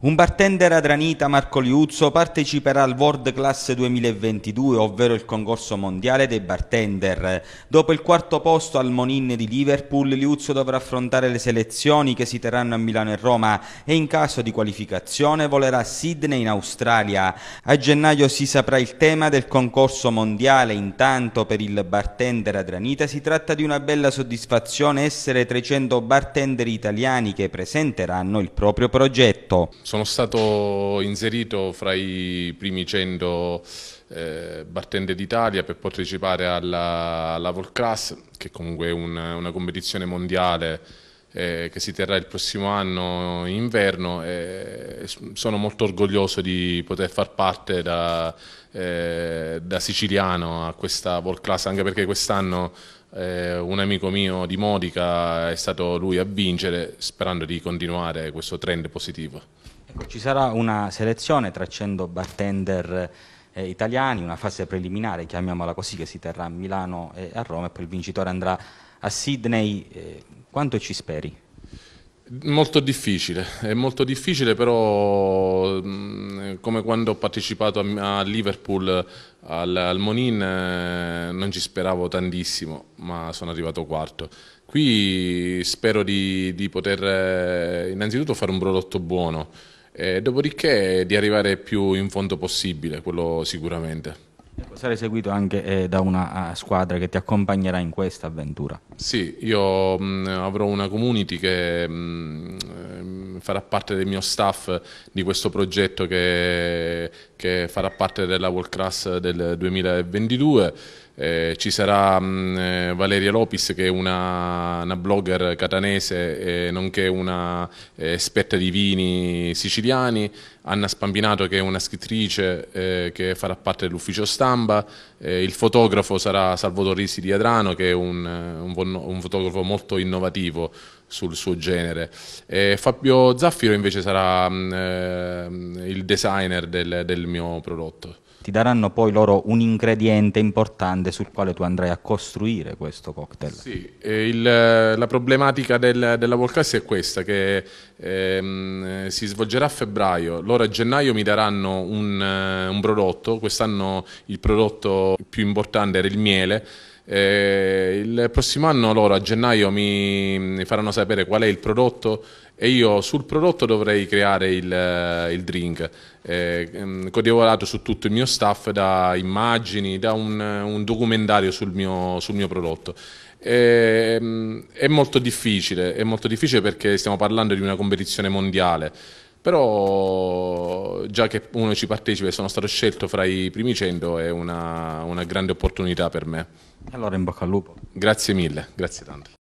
Un bartender adranita Marco Liuzzo parteciperà al World Class 2022, ovvero il concorso mondiale dei bartender. Dopo il quarto posto al Monin di Liverpool, Liuzzo dovrà affrontare le selezioni che si terranno a Milano e Roma e in caso di qualificazione volerà a Sydney in Australia. A gennaio si saprà il tema del concorso mondiale, intanto per il bartender adranita si tratta di una bella soddisfazione essere 300 bartender italiani che presenteranno il proprio progetto. Sono stato inserito fra i primi 100 eh, bartender d'Italia per partecipare alla, alla Volclass, che comunque è un, una competizione mondiale eh, che si terrà il prossimo anno in inverno e sono molto orgoglioso di poter far parte da, eh, da siciliano a questa World Class anche perché quest'anno eh, un amico mio di Modica è stato lui a vincere sperando di continuare questo trend positivo. Ecco, ci sarà una selezione tra 100 bartender eh, italiani, una fase preliminare, chiamiamola così, che si terrà a Milano e a Roma e poi il vincitore andrà a Sydney. Eh, quanto ci speri? Molto difficile, è molto difficile però mm, come quando ho partecipato a Liverpool al, al Monin eh, non ci speravo tantissimo ma sono arrivato quarto. Qui spero di, di poter eh, innanzitutto fare un prodotto buono e dopodiché di arrivare più in fondo possibile, quello sicuramente. Sarai seguito anche eh, da una eh, squadra che ti accompagnerà in questa avventura. Sì, io mh, mm, avrò una community che mh, mm, ehm, farà parte del mio staff di questo progetto che che farà parte della World Class del 2022. Eh, ci sarà mh, mm, eh, Valeria Lopis che è una, una blogger catanese eh, nonché una eh, esperta di vini siciliani, Anna Spambinato che è una scrittrice eh, che farà parte dell'ufficio stampa, eh, il fotografo sarà Salvatore Risi di Adrano che è un, un, un fotografo molto innovativo sul suo genere. Fabio Zaffiro invece sarà mm, il designer del, del mio prodotto. Ti daranno poi loro un ingrediente importante sul quale tu andrai a costruire questo cocktail. Sì, il, la problematica del, della Volcassi è questa, che ehm, si svolgerà a febbraio, loro a gennaio mi daranno un, eh, un prodotto, quest'anno il prodotto più importante era il miele, eh, il prossimo anno loro a gennaio mi, mi, faranno sapere qual è il prodotto e io sul prodotto dovrei creare il, eh, il drink, eh, mm, coadiuvato su tutto il mio staff da immagini, da un, un documentario sul mio, sul mio prodotto. Eh, mm, è molto difficile, è molto difficile perché stiamo parlando di una competizione mondiale però già che uno ci partecipa e sono stato scelto fra i primi 100 è una, una grande opportunità per me. Allora in bocca al lupo. Grazie mille, grazie tanto.